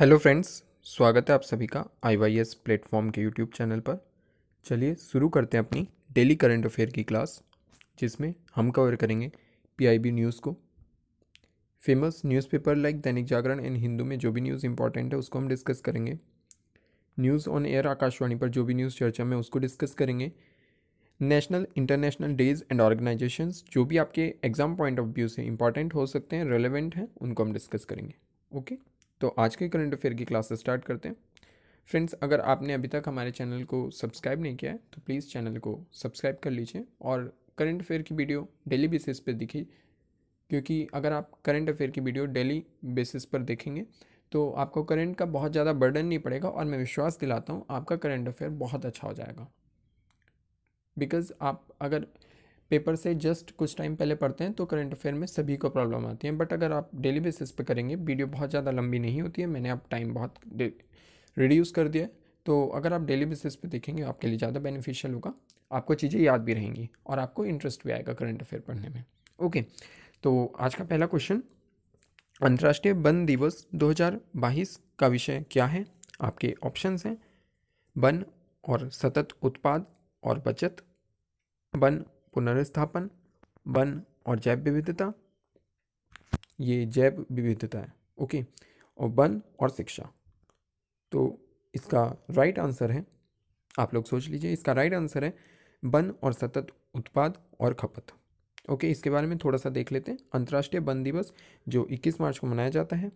Hello friends स्वागत है आप सभी का आई वाई एस प्लेटफॉर्म के यूट्यूब चैनल पर चलिए शुरू करते हैं अपनी डेली करंट अफेयर की क्लास जिसमें हम कवर करेंगे पीआईबी न्यूज़ को famous newspaper like Dainik Jagran and Hindu में जो भी न्यूज़ इंपॉर्टेंट है उसको हम डिस्कस करेंगे न्यूज़ ऑन एयर आकाशवाणी पर जो भी न्यूज़ चर्चा में उसको डिस्कस करेंगे national international days and organisations जो भी आपके एग्ज़ाम पॉइंट ऑफ व्यू से इंपॉर्टेंट हो सकते हैं रेलिवेंट हैं उनको हम डिस्कस करेंगे ओके okay? तो आज के करंट अफेयर की क्लासेस स्टार्ट करते हैं फ्रेंड्स अगर आपने अभी तक हमारे चैनल को सब्सक्राइब नहीं किया है तो प्लीज़ चैनल को सब्सक्राइब कर लीजिए और करंट अफेयर की वीडियो डेली बेसिस पर दिखी क्योंकि अगर आप करंट अफेयर की वीडियो डेली बेसिस पर देखेंगे तो आपको करंट का बहुत ज़्यादा बर्डन नहीं पड़ेगा और मैं विश्वास दिलाता हूँ आपका करंट अफेयर बहुत अच्छा हो जाएगा बिकॉज़ आप अगर पेपर से जस्ट कुछ टाइम पहले पढ़ते हैं तो करंट अफेयर में सभी को प्रॉब्लम आती है बट अगर आप डेली बेसिस पे करेंगे वीडियो बहुत ज़्यादा लंबी नहीं होती है मैंने आप टाइम बहुत रिड्यूस कर दिया तो अगर आप डेली बेसिस पे देखेंगे आपके लिए ज़्यादा बेनिफिशियल होगा आपको चीज़ें याद भी रहेंगी और आपको इंटरेस्ट भी आएगा करंट अफेयर पढ़ने में ओके तो आज का पहला क्वेश्चन अंतर्राष्ट्रीय वन दिवस दो का विषय क्या है आपके ऑप्शंस हैं वन और सतत उत्पाद और बचत वन पुनर्स्थापन वन और जैव विविधता ये जैव विविधता है ओके और वन और शिक्षा तो इसका राइट आंसर है आप लोग सोच लीजिए इसका राइट आंसर है वन और सतत उत्पाद और खपत ओके इसके बारे में थोड़ा सा देख लेते हैं अंतर्राष्ट्रीय वन दिवस जो 21 मार्च को मनाया जाता है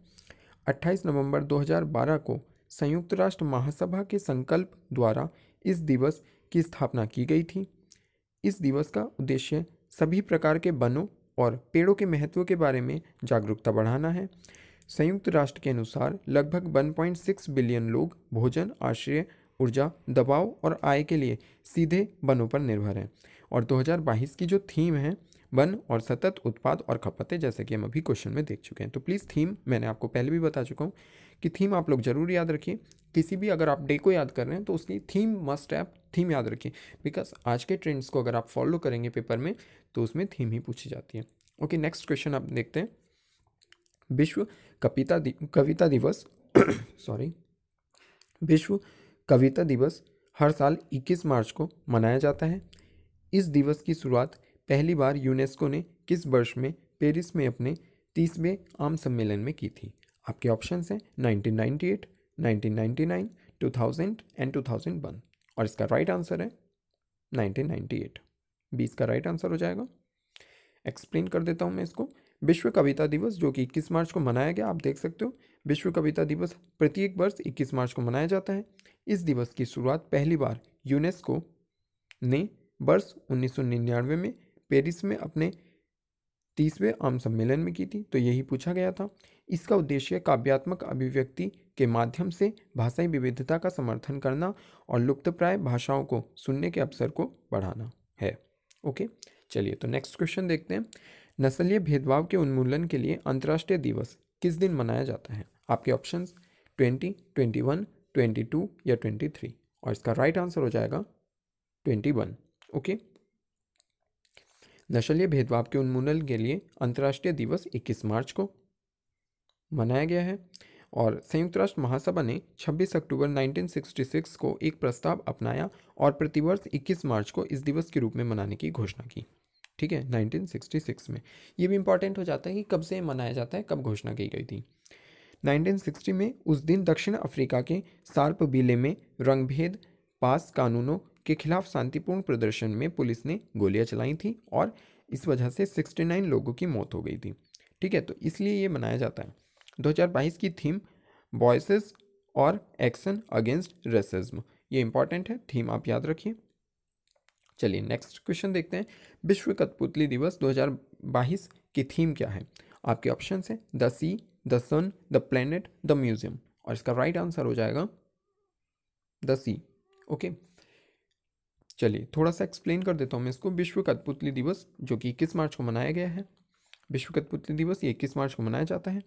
28 नवंबर 2012 को संयुक्त राष्ट्र महासभा के संकल्प द्वारा इस दिवस की स्थापना की गई थी इस दिवस का उद्देश्य सभी प्रकार के वनों और पेड़ों के महत्व के बारे में जागरूकता बढ़ाना है संयुक्त राष्ट्र के अनुसार लगभग 1.6 बिलियन लोग भोजन आश्रय ऊर्जा दबाव और आय के लिए सीधे वनों पर निर्भर हैं और 2022 की जो थीम है वन और सतत उत्पाद और खपतें जैसे कि हम अभी क्वेश्चन में देख चुके हैं तो प्लीज़ थीम मैंने आपको पहले भी बता चुका हूँ कि थीम आप लोग जरूर याद रखिए किसी भी अगर आप डे को याद कर रहे हैं तो उसकी थीम मस्ट ऐप थीम याद रखें बिकॉज आज के ट्रेंड्स को अगर आप फॉलो करेंगे पेपर में तो उसमें थीम ही पूछी जाती है ओके नेक्स्ट क्वेश्चन आप देखते हैं विश्व कविता दि, कविता दिवस सॉरी विश्व कविता दिवस हर साल 21 मार्च को मनाया जाता है इस दिवस की शुरुआत पहली बार यूनेस्को ने किस वर्ष में पेरिस में अपने तीसवें आम सम्मेलन में की थी आपके ऑप्शंस हैं 1998, 1999, 2000 एंड 2001 और इसका राइट right आंसर है 1998 बी इसका राइट right आंसर हो जाएगा एक्सप्लेन कर देता हूँ मैं इसको विश्व कविता दिवस जो कि 21 मार्च को मनाया गया आप देख सकते हो विश्व कविता दिवस प्रत्येक वर्ष 21 मार्च को मनाया जाता है इस दिवस की शुरुआत पहली बार यूनेस्को ने वर्ष 1999 में पेरिस में अपने तीसवें आम सम्मेलन में की थी तो यही पूछा गया था इसका उद्देश्य काव्यात्मक अभिव्यक्ति के माध्यम से भाषाई विविधता का समर्थन करना और लुप्तप्राय भाषाओं को सुनने के अवसर को बढ़ाना है ओके चलिए तो नेक्स्ट क्वेश्चन देखते हैं नस्लीय भेदभाव के उन्मूलन के लिए अंतर्राष्ट्रीय दिवस किस दिन मनाया जाता है आपके option twenty twenty one twenty two या ट्वेंटी थ्री और इसका राइट आंसर हो जाएगा ट्वेंटी वन ओके नस्लीय भेदभाव के उन्मूलन के लिए अंतर्राष्ट्रीय दिवस इक्कीस मार्च को मनाया गया है और संयुक्त राष्ट्र महासभा ने 26 अक्टूबर 1966 को एक प्रस्ताव अपनाया और प्रतिवर्ष 21 मार्च को इस दिवस के रूप में मनाने की घोषणा की ठीक है 1966 में ये भी इम्पॉर्टेंट हो जाता है कि कब से मनाया जाता है कब घोषणा की गई थी 1960 में उस दिन दक्षिण अफ्रीका के सार्प बिले में रंगभेद पास कानूनों के खिलाफ शांतिपूर्ण प्रदर्शन में पुलिस ने गोलियां चलाई थी और इस वजह से 69 लोगों की मौत हो गई थी ठीक है तो इसलिए ये मनाया जाता है 2022 की थीम वॉइस और एक्शन अगेंस्ट रेसिज्म ये इंपॉर्टेंट है थीम आप याद रखिए चलिए नेक्स्ट क्वेश्चन देखते हैं विश्व कठपुतली दिवस 2022 की थीम क्या है आपके ऑप्शन है the sea the sun the planet the museum और इसका राइट right आंसर हो जाएगा द सी ओके चलिए थोड़ा सा एक्सप्लेन कर देता हूँ मैं इसको विश्व कठपुतली दिवस जो कि इक्कीस मार्च को मनाया गया है विश्व कठपुतली दिवस ये इक्कीस मार्च को मनाया जाता है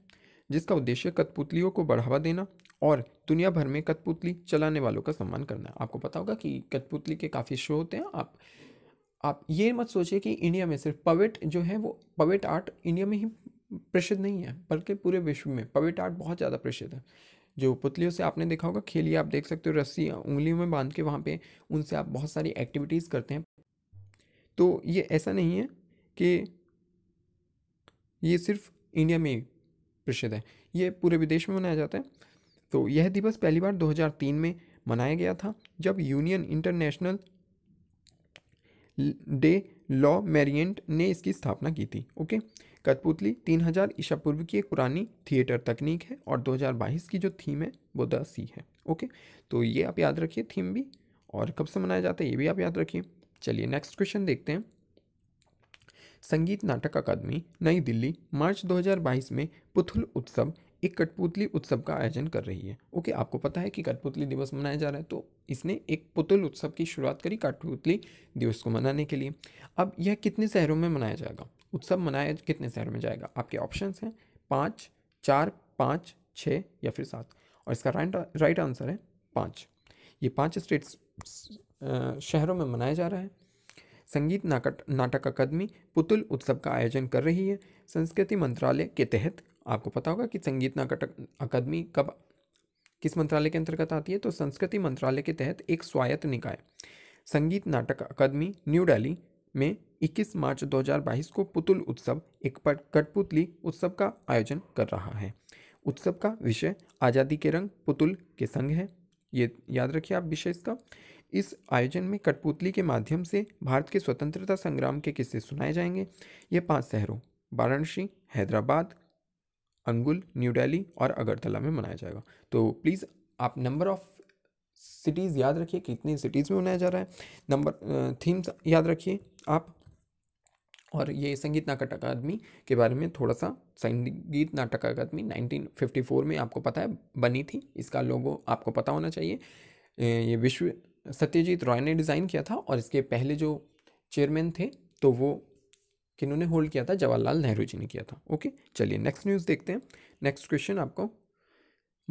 जिसका उद्देश्य कठपुतलियों को बढ़ावा देना और दुनिया भर में कठपुतली चलाने वालों का सम्मान करना है आपको पता होगा कि कठपुतली के काफ़ी शो होते हैं आप आप ये मत सोचिए कि इंडिया में सिर्फ पवेट जो है वो पवेट आर्ट इंडिया में ही प्रसिद्ध नहीं है बल्कि पूरे विश्व में पवेट आर्ट बहुत ज़्यादा प्रसिद्ध है जो पुतलियों से आपने देखा होगा खेलिए आप देख सकते हो रस्सी उंगलियों में बांध के वहाँ पे उनसे आप बहुत सारी एक्टिविटीज़ करते हैं तो ये ऐसा नहीं है कि ये सिर्फ इंडिया में प्रसिद्ध है ये पूरे विदेश में मनाया जाता है तो यह दिवस पहली बार 2003 में मनाया गया था जब यूनियन इंटरनेशनल डे लॉ मेरियंट ने इसकी स्थापना की थी ओके कठपुतली 3000 ईसा पूर्व की एक पुरानी थिएटर तकनीक है और 2022 की जो थीम है वो द सी है ओके तो ये आप याद रखिए थीम भी और कब से मनाया जाता है ये भी आप याद रखिए चलिए नेक्स्ट क्वेश्चन देखते हैं संगीत नाटक अकादमी नई दिल्ली मार्च 2022 में पुथुल उत्सव एक कठपुतली उत्सव का आयोजन कर रही है ओके आपको पता है कि कठपुतली दिवस मनाया जा रहा है तो इसने एक पुतुल उत्सव की शुरुआत करी कठपुतली दिवस को मनाने के लिए अब यह कितने शहरों में मनाया जाएगा उत्सव मनाया कितने शहरों में जाएगा आपके ऑप्शन हैं पाँच चार पाँच छः या फिर सात और इसका राइट राइट आंसर है पाँच ये पाँच स्टेट्स शहरों में मनाया जा रहा है संगीत नाटक नाटक अकादमी पुतुल उत्सव का आयोजन कर रही है संस्कृति मंत्रालय के तहत आपको पता होगा कि संगीत नाटक अकादमी कब किस मंत्रालय के अंतर्गत आती है तो संस्कृति मंत्रालय के तहत एक स्वायत्त निकाय संगीत नाटक अकादमी न्यू डेली में 21 मार्च 2022 को पुतुल उत्सव एक पट कठपुतली उत्सव का आयोजन कर रहा है उत्सव का विषय आज़ादी के रंग पुतुल के संग है ये याद रखिए आप विषय इसका इस आयोजन में कठपुतली के माध्यम से भारत के स्वतंत्रता संग्राम के किस्से सुनाए जाएंगे ये पांच शहरों वाराणसी हैदराबाद अंगुल न्यू दिल्ली और अगरतला में मनाया जाएगा तो प्लीज़ आप नंबर ऑफ़ सिटीज़ याद रखिए कितनी सिटीज़ में मनाया जा रहा है नंबर थीम्स याद रखिए आप और ये संगीत नाटक अकादमी के बारे में थोड़ा सा संगीत नाटक अकादमी 1954 में आपको पता है बनी थी इसका लोगो आपको पता होना चाहिए ये विश्व सत्यजीत रॉय ने डिज़ाइन किया था और इसके पहले जो चेयरमैन थे तो वो किन्होंने होल्ड किया था जवाहरलाल नेहरू जी ने किया था ओके चलिए नेक्स्ट न्यूज़ देखते हैं नेक्स्ट क्वेश्चन आपको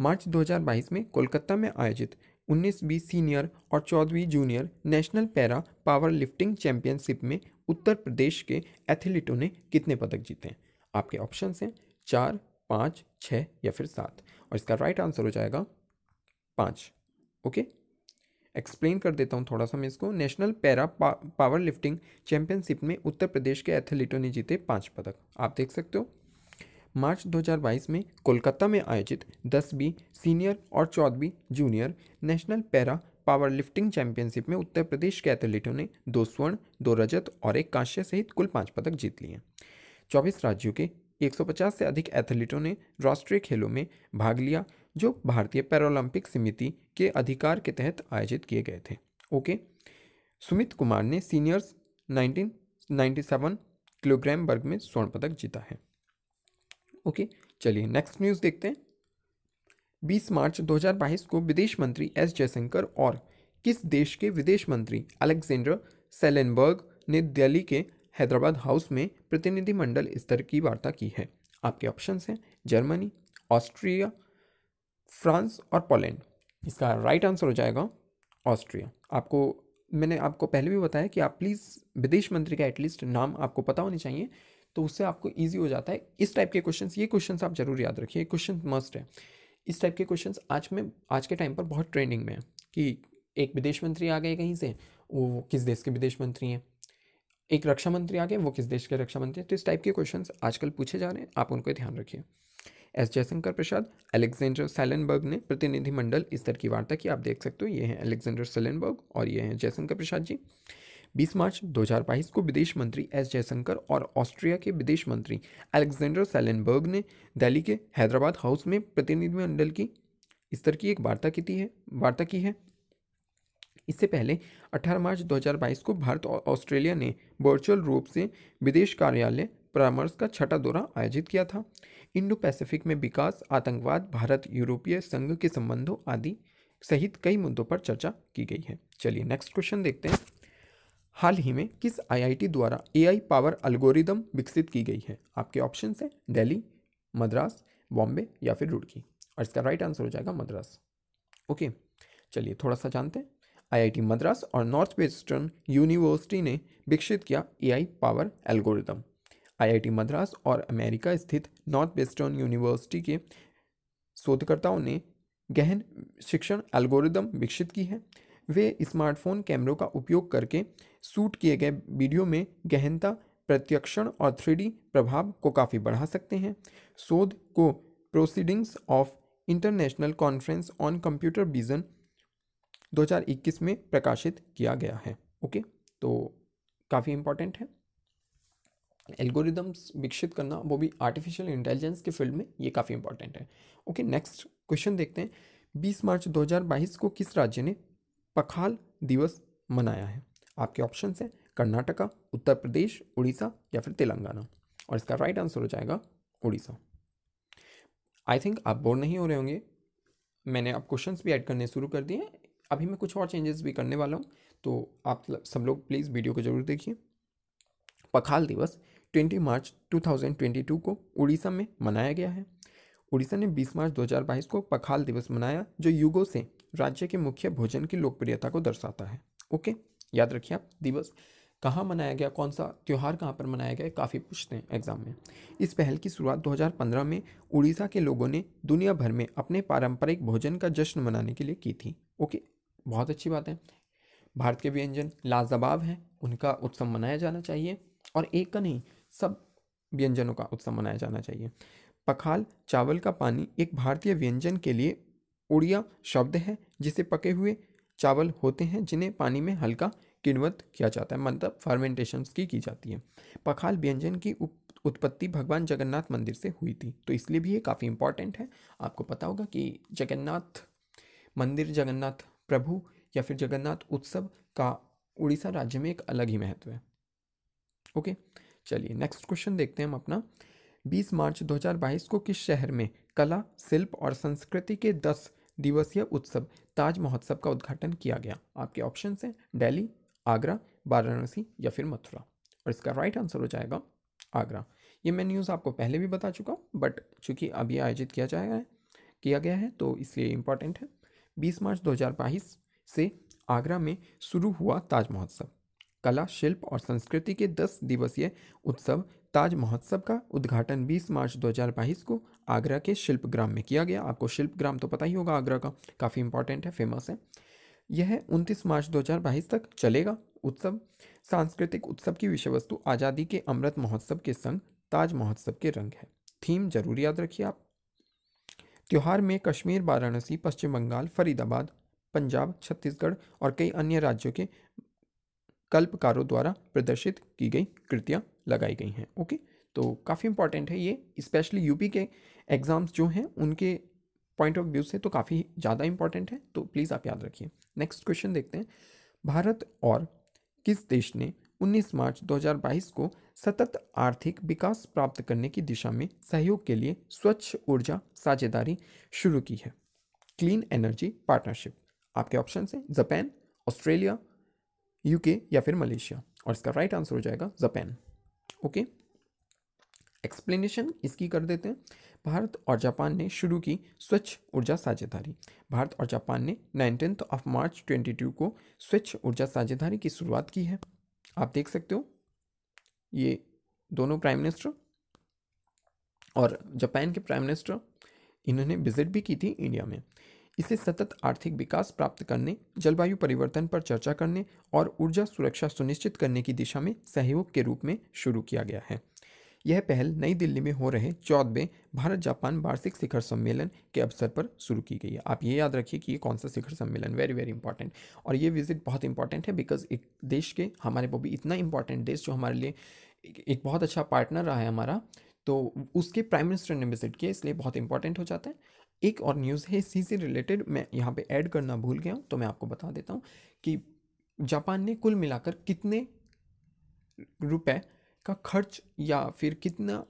मार्च 2022 में कोलकाता में आयोजित 19वीं सीनियर और 14वीं junior national para power lifting championship में उत्तर प्रदेश के एथलीटों ने कितने पदक जीते हैं आपके ऑप्शन हैं चार पाँच छः या फिर सात और इसका राइट आंसर हो जाएगा पाँच ओके एक्सप्लेन कर देता हूँ थोड़ा सा मैं इसको नेशनल पैरा पा, पावर लिफ्टिंग चैंपियनशिप में उत्तर प्रदेश के एथलीटों ने जीते पाँच पदक आप देख सकते हो मार्च 2022 में कोलकाता में आयोजित दसवीं सीनियर और चौदहवीं junior national para power lifting championship में उत्तर प्रदेश के एथलीटों ने दो स्वर्ण दो रजत और एक कांस्य सहित कुल पाँच पदक जीत लिए चौबीस राज्यों के 150 से अधिक एथलीटों ने राष्ट्रीय खेलों में भाग लिया जो भारतीय पैरोलंपिक समिति के अधिकार के तहत आयोजित किए गए थे ओके सुमित कुमार ने सीनियर्स 1997 किलोग्राम वर्ग में स्वर्ण पदक जीता है ओके चलिए नेक्स्ट न्यूज़ देखते हैं 20 मार्च 2022 को विदेश मंत्री एस जयशंकर और किस देश के विदेश मंत्री अलेक्जेंडर सेलेनबर्ग ने दिल्ली के हैदराबाद हाउस में प्रतिनिधिमंडल स्तर की वार्ता की है आपके ऑप्शन हैं जर्मनी ऑस्ट्रिया फ्रांस और पोलैंड इसका राइट आंसर हो जाएगा ऑस्ट्रिया आपको मैंने आपको पहले भी बताया कि आप प्लीज़ विदेश मंत्री का एटलीस्ट नाम आपको पता होने चाहिए तो उससे आपको ईजी हो जाता है इस टाइप के क्वेश्चन ये क्वेश्चन आप जरूर याद रखिए क्वेश्चन मस्ट है इस टाइप के क्वेश्चन आज में आज के टाइम पर बहुत ट्रेंडिंग में है कि एक विदेश मंत्री आ गए कहीं से वो किस देश के विदेश मंत्री हैं एक रक्षा मंत्री आ गए वो किस देश के रक्षा मंत्री हैं तो इस टाइप के क्वेश्चन आजकल पूछे जा रहे हैं आप उनको ध्यान रखिए S Jaishankar Prasad Alexander Schallenberg ने प्रतिनिधिमंडल स्तर की वार्ता की आप देख सकते हो ये हैं अलेक्जेंडर सैलनबर्ग और ये हैं जयशंकर प्रसाद जी 20 मार्च 2022 को विदेश मंत्री एस जयशंकर और ऑस्ट्रिया के विदेश मंत्री अलेक्जेंडर सैलनबर्ग ने दिल्ली के हैदराबाद हाउस में प्रतिनिधिमंडल की स्तर की एक वार्ता की है वार्ता की है इससे पहले 18 मार्च 2022 को भारत और ऑस्ट्रेलिया ने वर्चुअल रूप से विदेश कार्यालय परामर्श का छठा दौरा आयोजित किया था इंडो पैसिफिक में विकास आतंकवाद भारत यूरोपीय संघ के संबंधों आदि सहित कई मुद्दों पर चर्चा की गई है चलिए नेक्स्ट क्वेश्चन देखते हैं हाल ही में किस आईआईटी द्वारा एआई पावर अल्गोरिदम विकसित की गई है आपके ऑप्शन हैं दिल्ली मद्रास बॉम्बे या फिर रुड़की और इसका राइट आंसर हो जाएगा मद्रास ओके चलिए थोड़ा सा जानते हैं आईआईटी मद्रास और नॉर्थ वेस्टर्न यूनिवर्सिटी ने विकसित किया AI power algorithm IIT Madras और अमेरिका स्थित नॉर्थ वेस्टर्न यूनिवर्सिटी के शोधकर्ताओं ने गहन शिक्षण एल्गोरिदम विकसित की है वे स्मार्टफोन कैमरों का उपयोग करके शूट किए गए वीडियो में गहनता प्रत्यक्षण और थ्री प्रभाव को काफ़ी बढ़ा सकते हैं शोध को proceedings of international conference on computer vision 2021 में प्रकाशित किया गया है ओके तो काफ़ी इम्पॉर्टेंट है एल्गोरिदम्स विकसित करना वो भी आर्टिफिशियल इंटेलिजेंस के फील्ड में ये काफ़ी इंपॉर्टेंट है ओके नेक्स्ट क्वेश्चन देखते हैं 20 मार्च 2022 को किस राज्य ने पखाल दिवस मनाया है आपके ऑप्शन हैं कर्नाटका उत्तर प्रदेश उड़ीसा या फिर तेलंगाना और इसका राइट आंसर हो जाएगा उड़ीसा आई थिंक आप बोर नहीं हो रहे होंगे मैंने आप क्वेश्चंस भी ऐड करने शुरू कर दिए हैं अभी मैं कुछ और चेंजेस भी करने वाला हूँ तो आप सब लोग प्लीज़ वीडियो को ज़रूर देखिए पखाल दिवस 20 मार्च 2022 को उड़ीसा में मनाया गया है उड़ीसा ने 20 मार्च 2022 को पखाल दिवस मनाया जो युगों से राज्य के मुख्य भोजन की लोकप्रियता को दर्शाता है ओके याद रखिए आप दिवस कहाँ मनाया गया कौन सा त्यौहार कहाँ पर मनाया गया काफ़ी पूछते हैं एग्जाम में इस पहल की शुरुआत 2015 में उड़ीसा के लोगों ने दुनिया भर में अपने पारंपरिक भोजन का जश्न मनाने के लिए की थी ओके बहुत अच्छी बात है भारत के व्यंजन लाजवाब हैं उनका उत्सव मनाया जाना चाहिए और एक का नहीं सब व्यंजनों का उत्सव मनाया जाना चाहिए पखाल चावल का पानी एक भारतीय व्यंजन के लिए उड़िया शब्द है जिसे पके हुए चावल होते हैं जिन्हें पानी में हल्का किण्वत किया जाता है मतलब फर्मेंटेशन की की जाती है पखाल व्यंजन की उत्पत्ति भगवान जगन्नाथ मंदिर से हुई थी तो इसलिए भी ये काफ़ी इंपॉर्टेंट है आपको पता होगा कि जगन्नाथ मंदिर जगन्नाथ प्रभु या फिर जगन्नाथ उत्सव का उड़ीसा राज्य में एक अलग ही महत्व है ओके okay? चलिए नेक्स्ट क्वेश्चन देखते हैं हम अपना 20 मार्च 2022 को किस शहर में कला शिल्प और संस्कृति के 10 दिवसीय उत्सव ताज महोत्सव का उद्घाटन किया गया आपके ऑप्शन हैं दिल्ली आगरा वाराणसी या फिर मथुरा और इसका राइट आंसर हो जाएगा आगरा ये मैं न्यूज़ आपको पहले भी बता चुका हूँ बट चूँकि अभी आयोजित किया जाएगा किया गया है तो इसलिए इम्पॉर्टेंट है 20 मार्च 2022 से आगरा में शुरू हुआ ताज महोत्सव कला शिल्प और संस्कृति के 10 दिवसीय उत्सव ताज महोत्सव का उद्घाटन 20 मार्च 2022 को आगरा के शिल्पग्राम में किया गया आपको शिल्पग्राम तो पता ही होगा आगरा का काफ़ी इंपॉर्टेंट है फेमस है यह 29 मार्च 2022 तक चलेगा उत्सव सांस्कृतिक उत्सव की विषय वस्तु आज़ादी के अमृत महोत्सव के संग ताज महोत्सव के रंग है थीम जरूर याद रखिए आप त्यौहार में कश्मीर वाराणसी पश्चिम बंगाल फरीदाबाद पंजाब छत्तीसगढ़ और कई अन्य राज्यों के कल्पकारों द्वारा प्रदर्शित की गई कृतियाँ लगाई गई हैं ओके तो काफ़ी इंपॉर्टेंट है ये स्पेशली यूपी के एग्ज़ाम्स जो हैं उनके पॉइंट ऑफ व्यू से तो काफ़ी ज़्यादा इंपॉर्टेंट है तो प्लीज़ आप याद रखिए नेक्स्ट क्वेश्चन देखते हैं भारत और किस देश ने 19 मार्च 2022 को सतत आर्थिक विकास प्राप्त करने की दिशा में सहयोग के लिए स्वच्छ ऊर्जा साझेदारी शुरू की है क्लीन एनर्जी पार्टनरशिप आपके ऑप्शन हैं जापान ऑस्ट्रेलिया यूके या फिर मलेशिया और इसका राइट आंसर हो जाएगा जापान ओके एक्सप्लेनेशन इसकी कर देते हैं भारत और जापान ने शुरू की स्वच्छ ऊर्जा साझेदारी भारत और जापान ने नाइनटीन ऑफ मार्च 22 को स्वच्छ ऊर्जा साझेदारी की शुरुआत की है आप देख सकते हो ये दोनों प्राइम मिनिस्टर और जापान के प्राइम मिनिस्टर इन्होंने विजिट भी की थी इंडिया में इसे सतत आर्थिक विकास प्राप्त करने जलवायु परिवर्तन पर चर्चा करने और ऊर्जा सुरक्षा सुनिश्चित करने की दिशा में सहयोग के रूप में शुरू किया गया है यह पहल नई दिल्ली में हो रहे चौदहवें भारत जापान वार्षिक शिखर सम्मेलन के अवसर पर शुरू की गई है आप ये याद रखिए कि ये कौन सा शिखर सम्मेलन वेरी वेरी इंपॉर्टेंट और ये विजिट बहुत इंपॉर्टेंट है बिकॉज एक देश के हमारे वो भी इतना इंपॉर्टेंट देश जो हमारे लिए एक बहुत अच्छा पार्टनर रहा है हमारा तो उसके प्राइम मिनिस्टर ने विजिट किया इसलिए बहुत इंपॉर्टेंट हो जाता है एक और न्यूज़ है इसी से रिलेटेड मैं यहाँ पे ऐड करना भूल गया हूँ तो मैं आपको बता देता हूँ कि जापान ने कुल मिलाकर कितने रुपए का खर्च या फिर कितना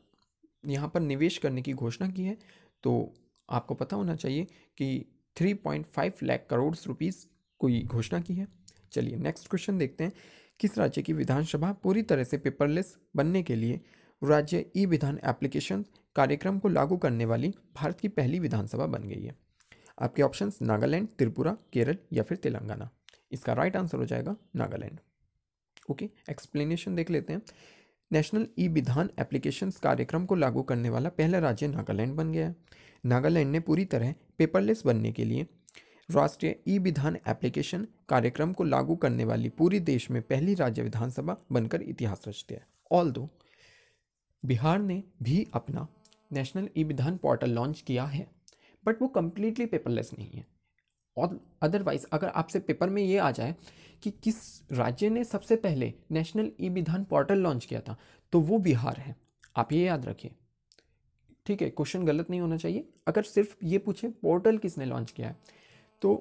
यहाँ पर निवेश करने की घोषणा की है तो आपको पता होना चाहिए कि 3.5 लाख करोड़ रुपीज़ कोई घोषणा की है चलिए नेक्स्ट क्वेश्चन देखते हैं किस राज्य की विधानसभा पूरी तरह से पेपरलेस बनने के लिए राज्य ई विधान एप्लीकेशन कार्यक्रम को लागू करने वाली भारत की पहली विधानसभा बन गई है आपके ऑप्शन नागालैंड त्रिपुरा केरल या फिर तेलंगाना इसका राइट आंसर हो जाएगा नागालैंड ओके एक्सप्लेनेशन देख लेते हैं नेशनल ई विधान एप्लीकेशन कार्यक्रम को लागू करने वाला पहला राज्य नागालैंड बन गया है नागालैंड ने पूरी तरह पेपरलेस बनने के लिए राष्ट्रीय ई विधान एप्लीकेशन कार्यक्रम को लागू करने वाली पूरी देश में पहली राज्य विधानसभा बनकर इतिहास रच दिया है ऑल दो बिहार ने भी अपना नेशनल ई विधान पोर्टल लॉन्च किया है बट वो कम्प्लीटली पेपरलेस नहीं है और अदरवाइज अगर आपसे पेपर में ये आ जाए कि किस राज्य ने सबसे पहले नेशनल ई विधान पोर्टल लॉन्च किया था तो वो बिहार है आप ये याद रखिए ठीक है क्वेश्चन गलत नहीं होना चाहिए अगर सिर्फ ये पूछे पोर्टल किसने लॉन्च किया है तो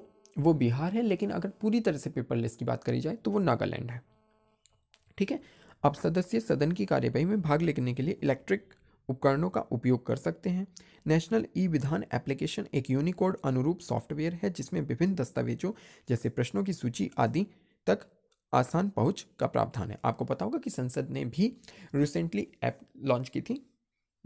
वो बिहार है लेकिन अगर पूरी तरह से पेपरलेस की बात करी जाए तो वो नागालैंड है ठीक है अब सदस्य सदन की कार्यवाही में भाग लेने के लिए इलेक्ट्रिक उपकरणों का उपयोग कर सकते हैं नेशनल ई विधान एप्लीकेशन एक यूनिकोड अनुरूप सॉफ्टवेयर है जिसमें विभिन्न दस्तावेजों जैसे प्रश्नों की सूची आदि तक आसान पहुंच का प्रावधान है आपको पता होगा कि संसद ने भी रिसेंटली ऐप लॉन्च की थी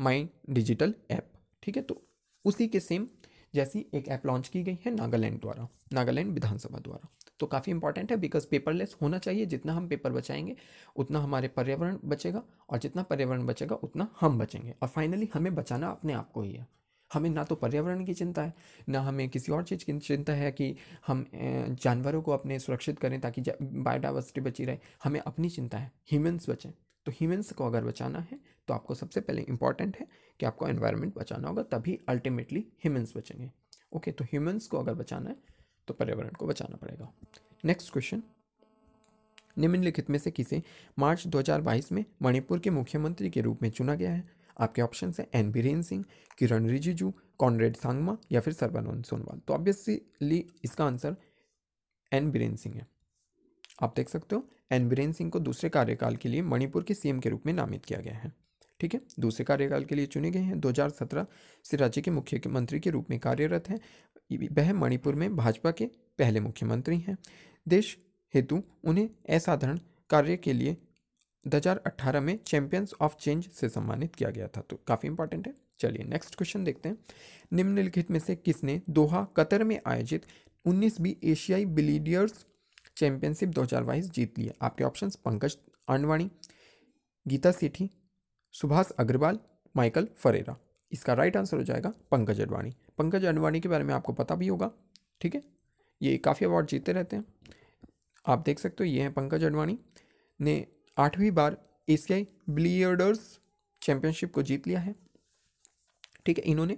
माई डिजिटल ऐप ठीक है तो उसी के सेम जैसी एक ऐप लॉन्च की गई है नागालैंड द्वारा नागालैंड विधानसभा द्वारा तो काफ़ी इंपॉर्टेंट है बिकॉज पेपरलेस होना चाहिए जितना हम पेपर बचाएंगे उतना हमारे पर्यावरण बचेगा और जितना पर्यावरण बचेगा उतना हम बचेंगे और फाइनली हमें बचाना अपने आप को ही है हमें ना तो पर्यावरण की चिंता है ना हमें किसी और चीज़ की चिंता है कि हम जानवरों को अपने सुरक्षित करें ताकि बायोडाइवर्सिटी बची रहे हमें अपनी चिंता है ह्यूमन्स बचें तो ह्यूमन्स को अगर बचाना है तो आपको सबसे पहले इंपॉर्टेंट है कि आपको एनवायरनमेंट बचाना होगा तभी अल्टीमेटली ह्यूमन्स बचेंगे ओके तो ह्यूमन्स को अगर बचाना है तो पर्यावरण को बचाना पड़ेगा नेक्स्ट क्वेश्चन निम्नलिखित में से किसे मार्च 2022 में मणिपुर के मुख्यमंत्री के रूप में चुना गया है आपके ऑप्शन है एन बीरेन सिंह किरण रिजिजू कॉनरेड सांगमा या फिर सर्बानंद सोनवाल तो ऑब्वियसली इसका आंसर एन बीरेन सिंह है आप देख सकते हो एन बीरेन सिंह को दूसरे कार्यकाल के लिए मणिपुर के सीएम के रूप में नामित किया गया है ठीक है दूसरे कार्यकाल के लिए चुने गए हैं 2017 से राज्य के मुख्यमंत्री के रूप में कार्यरत हैं वह मणिपुर में भाजपा के पहले मुख्यमंत्री हैं देश हेतु उन्हें असाधारण कार्य के लिए 2018 में चैंपियंस ऑफ चेंज से सम्मानित किया गया था तो काफ़ी इंपॉर्टेंट है चलिए नेक्स्ट क्वेश्चन देखते हैं निम्नलिखित में से किसने दोहा कतर में आयोजित उन्नीस बी एशियाई बिलीडियर्स चैंपियनशिप दो जीत लिया आपके ऑप्शंस पंकज आंडवाणी गीता सेठी सुभाष अग्रवाल माइकल फरेरा इसका राइट आंसर हो जाएगा पंकज अडवाणी पंकज अडवाणी के बारे में आपको पता भी होगा ठीक है ये काफ़ी अवार्ड जीते रहते हैं आप देख सकते हो ये हैं पंकज अडवाणी ने आठवीं बार एशियाई ब्लियर्डर्स चैम्पियनशिप को जीत लिया है ठीक है इन्होंने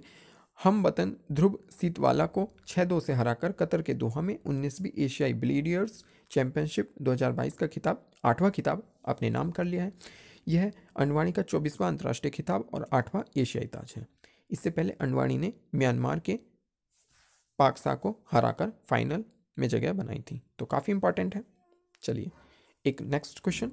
हम वतन ध्रुव सीतवाला को छः दो से हराकर कतर के दोहा में उन्नीसवीं एशियाई ब्लीडियर्स चैम्पियनशिप 2022 का खिताब आठवां खिताब अपने नाम कर लिया है यह अनवाणी का चौबीसवां अंतर्राष्ट्रीय खिताब और आठवां एशियाई ताज है इससे पहले अंडवाणी ने म्यांमार के पाकसा को हराकर फाइनल में जगह बनाई थी तो काफ़ी इंपॉर्टेंट है चलिए एक नेक्स्ट क्वेश्चन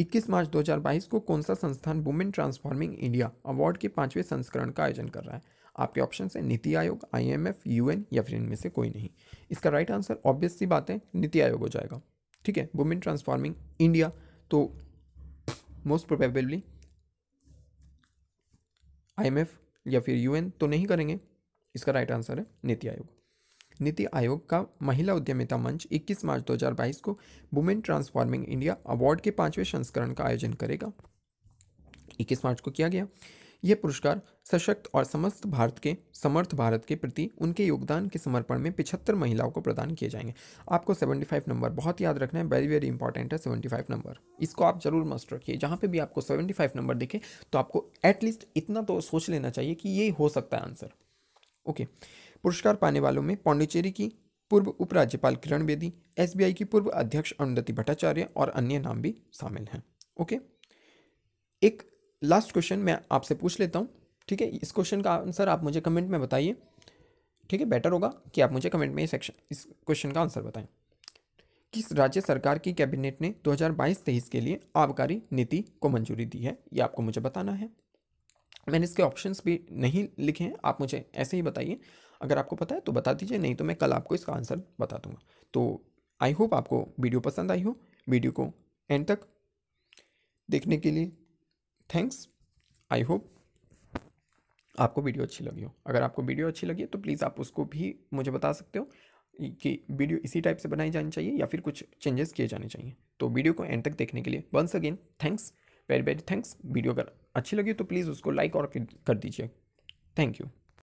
21 मार्च 2022 को कौन सा संस्थान वुमेन ट्रांसफॉर्मिंग इंडिया अवार्ड के पांचवें संस्करण का आयोजन कर रहा है आपके ऑप्शन है नीति आयोग आईएमएफ यूएन या फिर इनमें से कोई नहीं इसका राइट आंसर ऑब्वियस सी बात है नीति आयोग हो जाएगा ठीक है वुमेन ट्रांसफॉर्मिंग इंडिया तो most probably I M F या फिर यूएन तो नहीं करेंगे इसका राइट आंसर है नीति आयोग नीति आयोग का महिला उद्यमिता मंच 21 मार्च 2022 को वुमेन ट्रांसफॉर्मिंग इंडिया अवार्ड के पांचवें संस्करण का आयोजन करेगा 21 मार्च को किया गया ये पुरस्कार सशक्त और समस्त भारत के समर्थ भारत के प्रति उनके योगदान के समर्पण में पिछहत्तर महिलाओं को प्रदान किए जाएंगे आपको 75 नंबर बहुत याद रखना है वेरी वेरी इंपॉर्टेंट है 75 नंबर इसको आप जरूर मस्ट रखिए जहाँ पे भी आपको 75 नंबर दिखे तो आपको एटलीस्ट इतना तो सोच लेना चाहिए कि ये हो सकता है आंसर ओके पुरस्कार पाने वालों में पाण्डिचेरी की पूर्व उपराज्यपाल किरण बेदी एस की पूर्व अध्यक्ष अनुदति भट्टाचार्य और अन्य नाम भी शामिल हैं ओके एक लास्ट क्वेश्चन मैं आपसे पूछ लेता हूँ ठीक है इस क्वेश्चन का आंसर आप मुझे कमेंट में बताइए ठीक है बेटर होगा कि आप मुझे कमेंट में इस सेक्शन इस क्वेश्चन का आंसर बताएं किस राज्य सरकार की कैबिनेट ने 2022-23 के लिए आबकारी नीति को मंजूरी दी है ये आपको मुझे बताना है मैंने इसके ऑप्शंस भी नहीं लिखे हैं आप मुझे ऐसे ही बताइए अगर आपको पता है तो बता दीजिए नहीं तो मैं कल आपको इसका आंसर बता दूंगा तो आई होप आपको वीडियो पसंद आई हो वीडियो को एंड तक देखने के लिए थैंक्स आई होप आपको वीडियो अच्छी लगी हो अगर आपको वीडियो अच्छी लगी तो प्लीज़ आप उसको भी मुझे बता सकते हो कि वीडियो इसी टाइप से बनाई जानी चाहिए या फिर कुछ चेंजेस किए जाने चाहिए तो वीडियो को एंड तक देखने के लिए once again thanks very very thanks video अगर अच्छी लगी तो प्लीज़ उसको लाइक और कर दीजिए थैंक यू